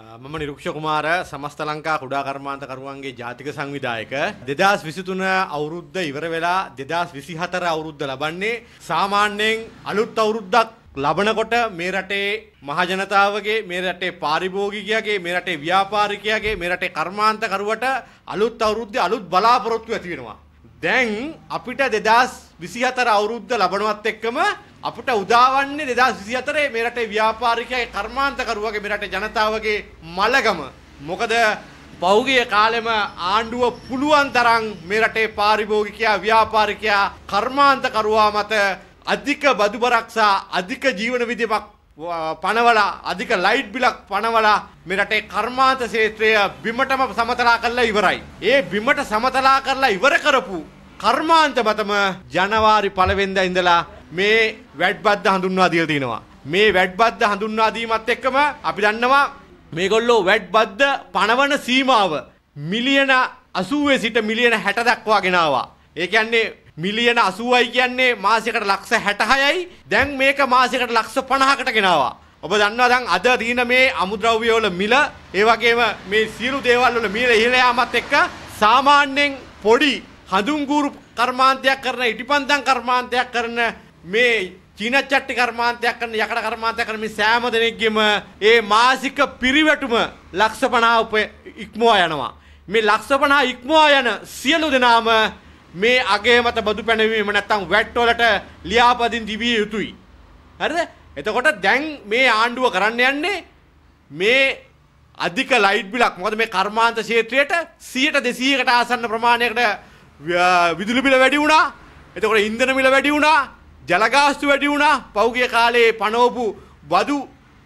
මම නිරුක්ෂ කුමාර සමස්ත ලංකා කුඩා කර්මාන්තකරුවන්ගේ ජාතික සංවිධායක 2023 අවුරුද්ද ඉවර වෙලා 2024 අවුරුද්ද ලබන්නේ සාමාන්‍යයෙන් අලුත් අවුරුද්දක් ලබනකොට මේ රටේ මහජනතාවගේ මේ රටේ පාරිභෝගිකයාගේ මේ රටේ ව්‍යාපාරිකයාගේ මේ රටේ කර්මාන්තකරුවට අලුත් අවුරුද්දේ අලුත් බලාපොරොත්තු ඇති වෙනවා. දැන් අපිට 2024 අවුරුද්ද ලබනවත් එක්කම අපට උදාවන්නේ 2024 මේ රටේ ව්‍යාපාරිකයයි කර්මාන්තකරුවගේ මේ රටේ ජනතාවගේ මලගම. මොකද පෞගිය කාලෙම ආණ්ඩුව පුළුවන් තරම් මේ රටේ පාරිභෝගිකයා ව්‍යාපාරිකයා කර්මාන්තකරුවා මත අධික බදු බරක්සා අධික ජීවන විදිමක් පනවලා අධික ලයිට් බිලක් පනවලා මේ රටේ කර්මාන්ත ක්ෂේත්‍රය බිමටම සමතලා කරලා ඉවරයි. ඒ බිමට සමතලා කරලා ඉවර කරපු කර්මාන්ත මතම ජනවාරි පළවෙනිදා ඉඳලා මේ වැඩ්බද්ද හඳුන්වා දීලා තිනවා. මේ වැඩ්බද්ද හඳුන්වා දීමත් එක්කම අපි දන්නවා මේගොල්ලෝ වැඩ්බද්ද පණවන සීමාව මිලියන 80 සිට මිලියන 60 දක්වා ගෙනාවා. ඒ කියන්නේ මිලියන 80යි කියන්නේ මාසයකට ලක්ෂ 66යි. දැන් මේක මාසයකට ලක්ෂ 50කට ගෙනාවා. ඔබ දන්නවා දැන් අද දින මේ අමුද්‍රව්‍ය වල මිල, ඒ වගේම මේ සියලු දේවල් වල මිල ඉහළ යාමත් එක්ක සාමාන්‍යයෙන් පොඩි හඳුන්ගුරු කර්මාන්තයක් කරන ඉටිපන්දම් කර්මාන්තයක් කරන මේ චීනච්චට්ටි කර්මාන්තයක් කරන යකඩ කර්මාන්තයක් කරන මේ සෑම දෙනෙක්ගෙම ඒ මාසික පිරිවැටුම ලක්ෂ 50 ඉක්මවා යනවා. මේ ලක්ෂ 50 ඉක්මවා යන සියලු දෙනාම මේ අගේ මත බදු පැනවීම නැත්තම් වැට් වලට ලියාපදින් දිවිය යුතුයි. හරිද? එතකොට දැන් මේ ආණ්ඩුව කරන්න යන්නේ මේ අධික ලයිට් බිලක්. මොකද මේ කර්මාන්ත ක්ෂේත්‍රයට 100ට 200කට ආසන්න ප්‍රමාණයකට විදුලි බිල වැඩි වුණා. එතකොට ඉන්ධන බිල වැඩි වුණා. ජලගාස්තු වැඩි වුණා පෞගිය කාලයේ පනෝපු වදු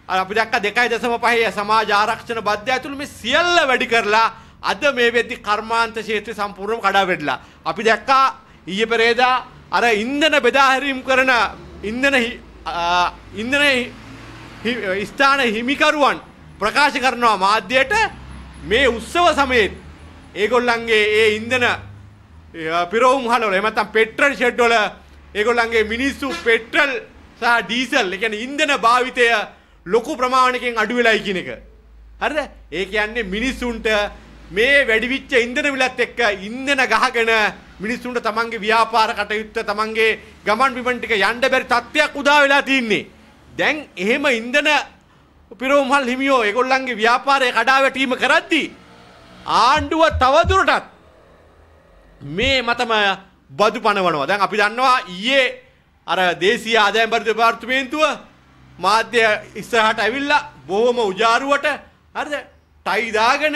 අපි දැක්ක 2.5 සමාජ ආරක්ෂණ බද්ධය ඇතුළු මේ සියල්ල වැඩි කරලා අද මේ වෙද්දි කර්මාන්ත ක්ෂේත්‍රය සම්පූර්ණයෙන්ම කඩා වැටලා. අපි දැක්කා ඊයේ පෙරේදා අර ඉන්ධන බෙදා හැරීම් කරන ඉන්ධන ඉන්ධන ස්ථාන හිමිකරුවන් ප්‍රකාශ කරනවා මාධ්‍යයට මේ උත්සව සමයේ ඒගොල්ලන්ගේ ඒ ඉන්ධන පිරවුම් හලවල එහෙම නැත්නම් පෙට්‍රල් ෂෙඩ් වල ඒගොල්ලන්ගේ මිනිස්සු පෙට්‍රල් සහ ඩීසල් ඒ කියන්නේ ඉන්ධන භාවිතය ලොකු ප්‍රමාණයකින් අඩු වෙලයි කියන එක. හරිද? ඒ කියන්නේ මිනිස්සුන්ට මේ වැඩිවිච්ච ඉන්ධන මිලත් එක්ක ඉන්ධන ගහගෙන මිනිස්සුන්ට තමන්ගේ ව්‍යාපාර කටයුත්ත තමන්ගේ ගමන් බිමන් ටික යන්න බැරි තත්ත්වයක් උදා වෙලා තියෙන්නේ. දැන් එහෙම ඉන්ධන පිරෝමල් හිමියෝ ඒගොල්ලන්ගේ ව්‍යාපාරය කඩාවැටීම කරද්දී ආණ්ඩුව තවදුරටත් මේ මතම බදු පනවනවා. දැන් අපි දන්නවා ඊයේ අර දේශීය ආදායම් පරිදි දෙපාර්තමේන්තුව මාධ්‍ය ඉස්සරහට ඇවිල්ලා බොහොම උජාරුවට හරිද? ටයි දාගෙන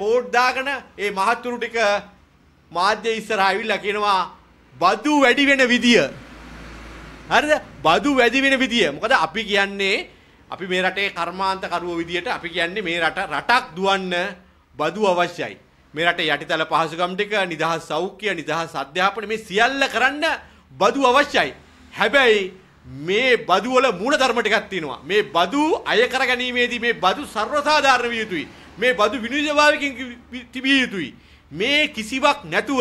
කෝඩ් දාගෙන ඒ මහතුරු ටික මාධ්‍ය ඉස්සරහා ඇවිල්ලා කියනවා බදු වැඩි වෙන විදිය. හරිද? බදු වැඩි වෙන විදිය. මොකද අපි කියන්නේ අපි මේ රටේ කර්මාන්ත කරුව විදියට අපි කියන්නේ මේ රට රටක් දුවන්න බදු අවශ්‍යයි. මේ රටේ යටිතල පහසුකම් ටික නිදහස් සෞඛ්‍ය නිදහස් අධ්‍යාපන මේ සියල්ල කරන්න බදු අවශ්‍යයි. හැබැයි මේ බදු වල මූල ධර්ම ටිකක් තියෙනවා. මේ බදු අය කර ගැනීමේදී මේ බදු සර්වසාධාරණ විය යුතුයි. මේ බදු විනිවිදභාවයෙන් තිබිය යුතුයි. මේ කිසිවක් නැතුව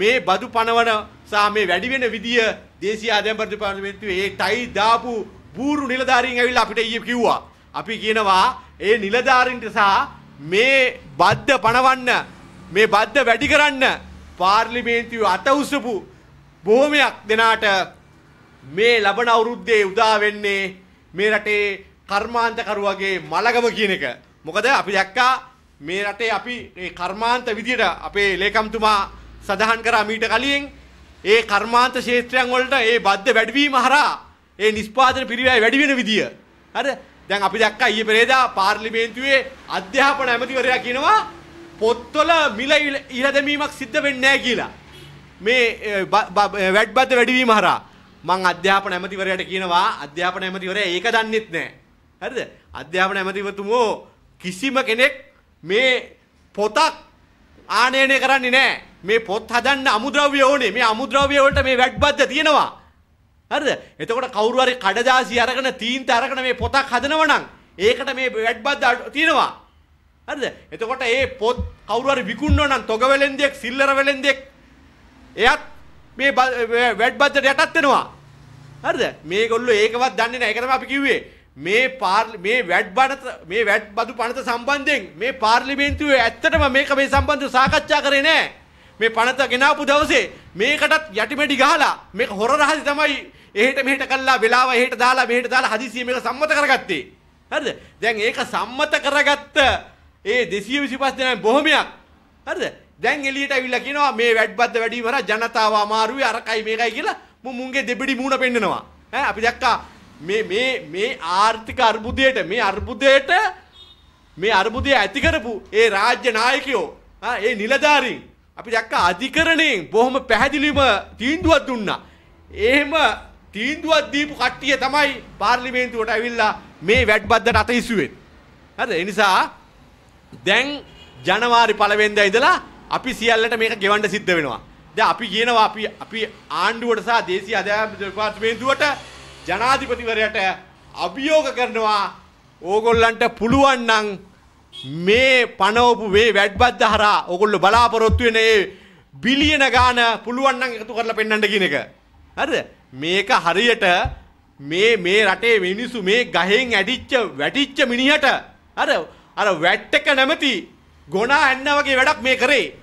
මේ බදු පනවන සහ මේ වැඩි වෙන විදිය දේශීය ආදායම් දෙපාර්තමේන්තුවේ ඒ ටයි දාපු බూరు නිලධාරීන් ඇවිල්ලා අපිට ඊයේ කිව්වා. අපි කියනවා ඒ නිලධාරීන්ට සහ මේ බද්ධ පණවන්න මේ බද්ධ වැඩි කරන්න පාර්ලිමේන්තුව අත උසපු බොහොමයක් දෙනාට මේ ලබන අවුරුද්දේ උදා වෙන්නේ මේ රටේ කර්මාන්තකරුවගේ මලගම කියන එක. මොකද අපි දැක්කා මේ රටේ අපි මේ කර්මාන්ත විදියට අපේ ලේකම්තුමා සඳහන් කරා මීට කලින් ඒ කර්මාන්ත ක්ෂේත්‍රයන් වලට ඒ බද්ධ වැඩිවීම හරහා ඒ නිෂ්පාදන පිරිවැය වැඩි වෙන විදිය. හරිද? දැන් අපි දැක්කා ඊයේ පෙරේදා පාර්ලිමේන්තුවේ අධ්‍යාපන ඇමතිවරයා කියනවා පොත්වල මිල ඉරදැමීමක් සිද්ධ වෙන්නේ නැහැ කියලා. මේ වැඩබද්ද වැඩිවීම හරහා මං අධ්‍යාපන ඇමතිවරයාට කියනවා අධ්‍යාපන ඇමතිවරයා ඒක දන්නෙත් නැහැ. හරිද? අධ්‍යාපන ඇමතිවතුමෝ කිසිම කෙනෙක් මේ පොතක් ආනයනය කරන්නේ නැහැ. මේ පොත් හදන්න අමුද්‍රව්‍ය ඕනේ. මේ අමුද්‍රව්‍ය වලට මේ වැඩබද්ද තියෙනවා. හරිද? එතකොට කවුරු හරි කඩදාසි අරගෙන තීන්ත අරගෙන මේ පොතක් හදනවනම් ඒකට මේ වැඩ් බද්ද තියෙනවා. හරිද? එතකොට ඒ පොත් කවුරු හරි විකුණනවා නම් තොග වෙලෙන්දෙක් සිල්ලර වෙලෙන්දෙක් එයත් මේ වැඩ් බද්දට යටත් වෙනවා. හරිද? මේගොල්ලෝ ඒකවත් දන්නේ නැහැ. ඒක තමයි අපි කිව්වේ. මේ මේ වැඩ් බඩත මේ වැඩ් බදු පනත සම්බන්ධයෙන් මේ පාර්ලිමේන්තුවේ ඇත්තටම මේක මේ සම්බන්ධව සාකච්ඡා කරේ නැහැ. මේ පනත ගෙනාපු දවසේ මේකටත් යටිමෙඩි ගහලා මේක හොර රහසි තමයි එහෙට මෙහෙට කළා වෙලාව එහෙට දාලා මෙහෙට දාලා හදිසිය මේක සම්මත කරගත්තේ. හරිද? දැන් ඒක සම්මත කරගත්ත ඒ 225 දෙනා බොහොමයක් හරිද? දැන් එළියට අවිල්ලා කියනවා මේ වැඩබද්ද වැඩිම හරහා ජනතාව අමාරුයි අරකයි මේකයි කියලා මුමුන්ගේ දෙබිඩි මූණ පෙන්නනවා. ඈ අපි දැක්කා මේ මේ මේ ආර්ථික අර්බුදයට මේ අර්බුදයට මේ අර්බුදය ඇති කරපු ඒ රාජ්‍ය නායකයෝ ඒ නිලධාරීන් අපි දැක්ක අධිකරණයෙන් බොහොම පැහැදිලිම තීන්දුවක් දුන්නා. එහෙම තීන්දුවක් දීපු කට්ටිය තමයි පාර්ලිමේන්තුවට ඇවිල්ලා මේ වැඩබද්දට අත ඉසුවේ. හරිද? ඒ නිසා දැන් ජනවාරි පළවෙනිදා ඉඳලා අපි සියල්ලට මේක ගෙවන්න සිද්ධ වෙනවා. දැන් අපි කියනවා අපි අපි ආණ්ඩුවට සහ දේශීය අධ්‍යාපන දෙපාර්තමේන්තුවට ජනාධිපතිවරයාට අභියෝග කරනවා ඕගොල්ලන්ට පුළුවන් නම් මේ පනවපු වේ වැඩ්බද්ද හරහා ඔගොල්ලෝ බලාපොරොත්තු වෙන ඒ බිලියන ගාන පුළුවන් නම් එකතු කරලා පෙන්වන්න කියන එක. හරිද? මේක හරියට මේ මේ රටේ මිනිස්සු මේ ගහෙන් ඇදිච්ච වැටිච්ච මිනිහට අර අර වැට් එක නැමැති ගොනා ඇන්න වගේ වැඩක් මේ කරේ.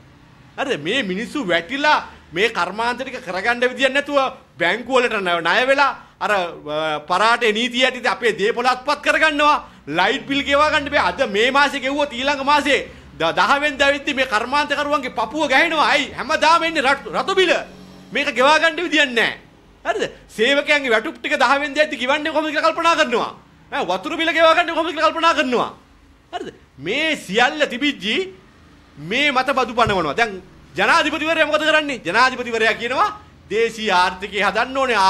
හරිද? මේ මිනිස්සු වැටිලා මේ කර්මාන්ත ටික කරගන්න විදියක් නැතුව බැංකුවලට ණය වෙලා අර පරාට නීතිය ඇටිද අපේ දේපොලත් පත් කරගන්නවා ලයිට් බිල් ගෙවා ගන්න බෑ අද මේ මාසේ ගෙවුවොත් ඊළඟ මාසේ 10 වෙනිදා වෙද්දි මේ කර්මාන්තකරුවන්ගේ පපුව ගහනවා අයි හැමදාම එන්නේ රතු බිල මේක ගෙවා ගන්න විදියක් නැහැ හරිද සේවකයන්ගේ වැටුප් ටික 10 වෙනිදා ඇද්දි ගිවන්නේ කොහොමද කියලා කල්පනා කරනවා ඈ වතුර බිල ගෙවා ගන්න කොහොමද කියලා කල්පනා කරනවා හරිද මේ සියල්ල තිබිච්චි මේ මත බදු පනවනවා දැන් ජනාධිපතිවරයා මොකද කරන්නේ ජනාධිපතිවරයා කියනවා දේශීය ආර්ථිකය හදන්න ඕනේ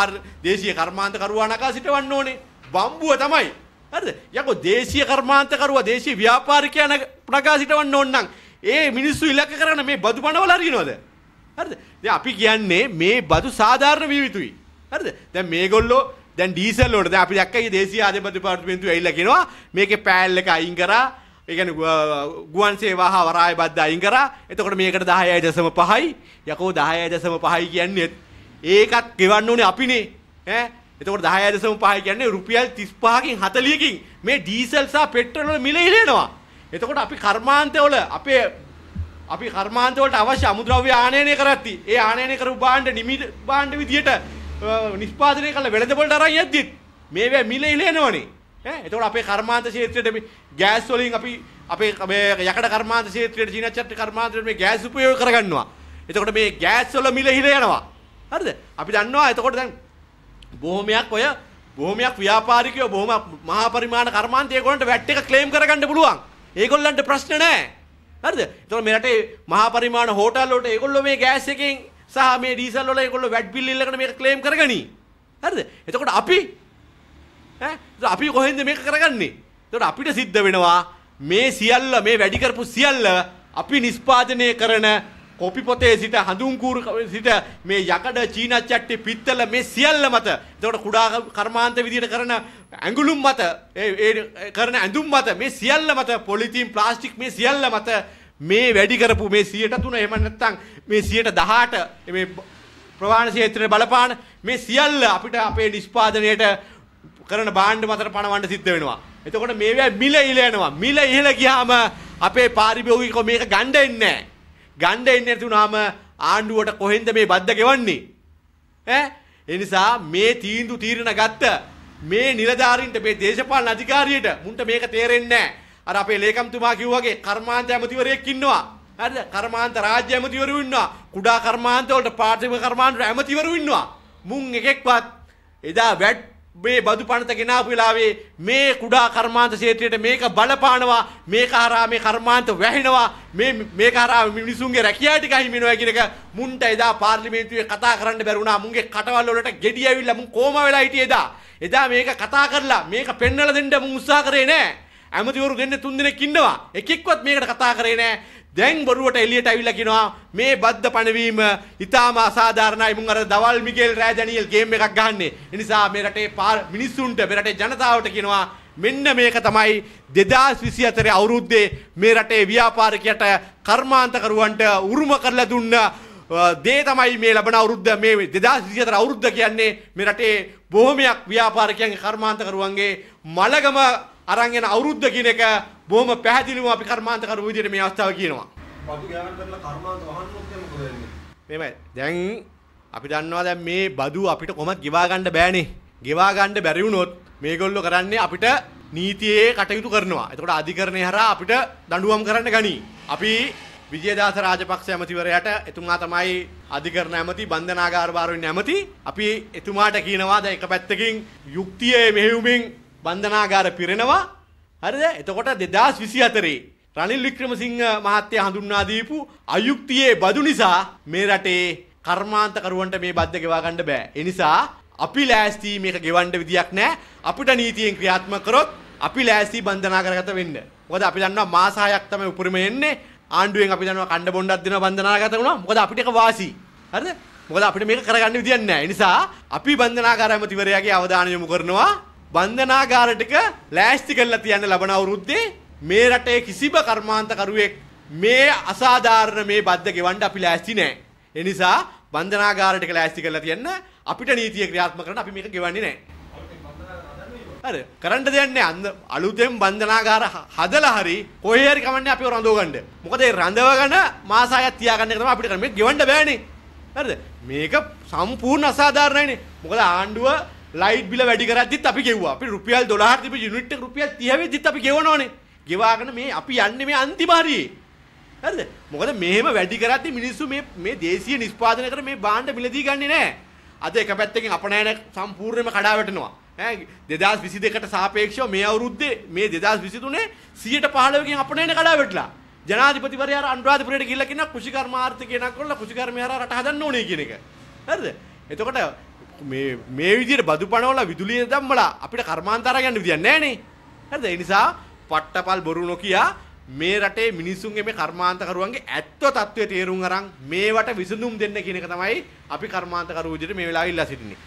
දේශීය කර්මාන්ත කරුවා නකා සිටවන්න ඕනේ බම්බුව තමයි හරිද යකෝ දේශීය කර්මාන්ත කරුවා දේශීය ව්‍යාපාරිකයා නකා සිටවන්න ඕන නම් ඒ මිනිස්සු ඉලක්ක කරගෙන මේ බදු පණවල අරිනවද හරිද දැන් අපි කියන්නේ මේ බදු සාධාරණ විය යුතුයි හරිද දැන් මේගොල්ලෝ දැන් ඩීසල් වලට දැන් අපි දැක්කයි දේශීය ආදිපති පාර්ලිමේන්තුව ඇවිල්ලා කියනවා මේකේ පෑල් එක අයින් කරා ඒකන ගුවන් සේවා හා වරාය බද්ධ අයින් කරා එතකොට මේකට 10.5යි යකෝ 10.5යි කියන්නේත් ඒකත් ගෙවන්න ඕනේ අපිනේ ඈ එතකොට 10.5 කියන්නේ රුපියල් 35කින් 40කින් මේ ඩීසල් සහ පෙට්‍රල් වල මිල ඉලෙනවා එතකොට අපි කර්මාන්තවල අපේ අපි කර්මාන්තවලට අවශ්‍ය අමුද්‍රව්‍ය ආනයනය කරත්ති ඒ ආනයනය කරපු භාණ්ඩ නිමි භාණ්ඩ විදියට නිෂ්පාදනය කළ වෙළඳපොළට අරන් යද්දිත් මේවා මිල ඉලෙනවනේ ඈ එතකොට අපේ කර්මාන්ත ක්ෂේත්‍රයේ මේ ගෑස් වලින් අපි අපේ මේ යකඩ කර්මාන්ත ක්ෂේත්‍රයේ චීනච්චත් කර්මාන්තයේ මේ ගෑස් උපයෝග කරගන්නවා එතකොට මේ ගෑස් වල මිල ඉල යනවා හරිද අපි දන්නවා එතකොට දැන් බොහොමයක් ඔය බොහොමයක් ව්‍යාපාරිකයෝ බොහොම මහා පරිමාණ කර්මාන්තය ඒගොල්ලන්ට වැට් එක ක්ලේම් කරගන්න පුළුවන් ඒගොල්ලන්ට ප්‍රශ්න නැහැ හරිද එතකොට මේ රටේ මහා පරිමාණ හෝටල් වලට ඒගොල්ලෝ මේ ගෑස් එකෙන් සහ මේ ඩීසල් වල ඒගොල්ලෝ වැට් බිල් ඉල්ලගෙන මේක ක්ලේම් කරගනි හරිද එතකොට අපි ඈ අපි කොහෙන්ද මේක කරගන්නේ එතකොට අපිට සිද්ධ වෙනවා මේ සියල්ල මේ වැඩි කරපු සියල්ල අපි නිෂ්පාදනය කරන කොපි පොතේ සිට හඳුන් කූරු සිට මේ යකඩ චීනච්චට්ටි පිත්තල මේ සියල්ල මත එතකොට කුඩා කර්මාන්ත විදියට කරන ඇඟුලුම් මත ඒ කරන ඇඳුම් මත මේ සියල්ල මත පොලිතීන් ප්ලාස්ටික් මේ සියල්ල මත මේ වැඩි කරපු මේ 103 එහෙම නැත්නම් මේ 118 මේ ප්‍රවාහන ක්ෂේත්‍රයේ බලපාන මේ සියල්ල අපිට අපේ නිෂ්පාදනයට කරන භාණ්ඩ මතට පණවන්න සිද්ධ වෙනවා. එතකොට මේවා මිල ඉල යනවා. මිල ඉහළ ගියාම අපේ පාරිභෝගිකව මේක ගණ්ඩ එන්නේ නැහැ. ගණ්ඩ එන්න ඇතිුනාම ආණ්ඩුවට කොහෙන්ද මේ බද්ධ ගෙවන්නේ. ඇ එනිසා මේ තීන්දු තීරණ ගත්ත මේ නිලධාරීන්ට මේ දේශපාලන අධිකාරියට මුන්ට මේක තේරෙන්නේ අර අපේ ලේකම්තුමා කිව්වාගේ කර්මාන්ත ඇමතිවරයෙක් ඉන්නවා. හරිද? කර්මාන්ත රාජ්‍ය ඇමතිවරු ඉන්නවා. කුඩා කර්මාන්ත වලට පාර්ශ්ව කර්මාන්ත ඇමතිවරු ඉන්නවා. මුන් එකෙක්වත් එදා වැට් මේ බදු පනත ගෙනාපු වෙලාවේ මේ කුඩා කර්මාන්ත ක්ෂේත්‍රයට මේක බලපානවා මේක හරහා මේ කර්මාන්ත වැහෙනවා මේ මේක හරහා මිනිසුන්ගේ රැකියාව ටික හිමිනවා කියන එක මුන්ට එදා පාර්ලිමේන්තුවේ කතා කරන්න බැරි වුණා මුන්ගේ කටවල් වලට gedi ඇවිල්ලා මුන් කොම වෙලා හිටියේ එදා එදා මේක කතා කරලා මේක පෙන්වලා දෙන්න මුන් උත්සාහ කරේ නෑ ඇමතිවරු දෙන්න තුන් දෙනෙක් ඉන්නවා එකෙක්වත් මේකට කතා කරේ නෑ දැන් බොරුවට එළියට ඇවිල්ලා කියනවා මේ බද්ද පණවීම ඊටාම අසාධාරණයි මුන් අර දවල් මිගෙල් රෑ ඩැනියෙල් ගේම් එකක් ගහන්නේ. ඒ නිසා මේ රටේ මිනිස්සුන්ට මේ රටේ ජනතාවට කියනවා මෙන්න මේක තමයි 2024 අවුරුද්දේ මේ රටේ ව්‍යාපාරිකයට කර්මාන්තකරුවන්ට උරුම කරලා දුන්න දේ තමයි මේ ලබන අවුරුද්ද මේ 2024 අවුරුද්ද කියන්නේ මේ රටේ බොහොමයක් ව්‍යාපාරිකයන්ගේ කර්මාන්තකරුවන්ගේ මලගම අරන් යන අවුරුද්ද කියන එක බොහොම පැහැදිලිව අපි කර්මාන්තකරුවෝ විදිහට මේ අවස්ථාව කියනවා. බදු ගෑවන් කරලා කර්මාන්ත වහන්නොත් එම මොකද වෙන්නේ? මේමයි. දැන් අපි දන්නවා දැන් මේ බදු අපිට කොහොමද ගෙවා ගන්න බෑනේ. ගෙවා ගන්න බැරි වුණොත් මේගොල්ලෝ කරන්නේ අපිට නීතියේ කටයුතු කරනවා. එතකොට අධිකරණය හරහා අපිට දඬුවම් කරන්න ගනී. අපි විජයදාස රාජපක්ෂ ඇමතිවරයාට එතුමා තමයි අධිකරණ ඇමති බන්ධනාගාර භාරවෙන්න ඇමති අපි එතුමාට කියනවා දැන් එක පැත්තකින් යුක්තියේ මෙහෙයුමින් බන්ධනාගාර පිරෙනවා හරිද? එතකොට 2024 රනිල් වික්‍රමසිංහ මහත්තයා හඳුන්වා දීපු අයුක්තියේ බදු නිසා මේ රටේ කර්මාන්තකරුවන්ට මේ බද්ද ගෙවා ගන්න බෑ. ඒ නිසා අපි ලෑස්ති මේක ගෙවන්න විදියක් නෑ. අපිට නීතියෙන් ක්‍රියාත්මක කරොත් අපි ලෑස්ති බන්ධනා කරගත වෙන්න. මොකද අපි දන්නවා මාස 6ක් තමයි උපරිම එන්නේ. ආණ්ඩුවෙන් අපි දන්නවා කණ්ඩ බොණ්ඩක් දෙනවා බන්ධනාගත වුණා. මොකද අපිට ඒක වාසි. හරිද? මොකද අපිට මේක කරගන්න විදියක් නැහැ. ඒ නිසා අපි බන්ධනාගාරයම තිවරයාගේ අවධානය යොමු කරනවා බන්ධනාගාරටික ලෑස්ති කරලා තියන්න ලබන අවුරුද්දේ මේ රටේ කිසිම කර්මාන්තකරුවෙක් මේ අසාධාරණ මේ බද්ද ගෙවන්න අපි ලෑස්ති නෑ. ඒ නිසා බන්ධනාගාරටික ලෑස්ති කරලා තියන්න අපිට නීතිය ක්‍රියාත්මක කරන්න අපි මේක ගෙවන්නේ නෑ. හරි කරන්න දෙන්නේ අන්න අලුතෙන් බන්ධනාගාර හදලා හරි කොහේ හරි කමන්නේ අපිව රඳව ගන්න. මොකද ඒ රඳවගෙන මාස හයක් තියාගන්න එක තමයි අපිට කරන්නේ. මේක ගෙවන්න බෑනේ. හරිද? මේක සම්පූර්ණ අසාධාරණයිනේ. මොකද ආණ්ඩුව ලයිට් බිල වැඩි කරද්දිත් අපි ගෙව්වා. අපි රුපියල් 12 තිබි යුනිට් එක රුපියල් 30 වෙද්දිත් අපි ගෙවනෝනේ. ගෙවාගෙන මේ අපි යන්නේ මේ අන්තිම හරියේ. හරිද? මොකද මෙහෙම වැඩි කරද්දි මිනිස්සු මේ මේ දේශීය නිෂ්පාදනය කර මේ භාණ්ඩ මිලදී ගන්නෙ නැහැ. අද එක පැත්තකින් අපනයන සම්පූර්ණයෙන්ම කඩා වැටෙනවා. ඈ 2022ට සාපේක්ෂව මේ අවුරුද්දේ මේ 2023 115කින් අපනයන කඩා වැටලා. ජනාධිපතිවරයා අනුරාධපුරයට ගිහිල්ලා කියනවා කුෂිකර්මාර්ථ කියනක් කරලා කුෂිකර්මයාරා රට හදන්න ඕනේ කියන එක. හරිද? එතකොට මේ විදිහට බදු පනවලා විදුලිය දැම්මලා අපිට කර්මාන්තාර ගන්න විදියක් නැහනේ. හරිද? ඒ නිසා පට්ටපල් බොරු නොකිය මේ රටේ මිනිසුන්ගේ මේ කර්මාන්තකරුවන්ගේ ඇත්ත తත්වයේ තේරුම් අරන් මේවට විසඳුම් දෙන්න කියන එක තමයි අපි කර්මාන්තකරුවෝ විදිහට මේ වෙලාවේ ඉල්ලා සිටින්නේ.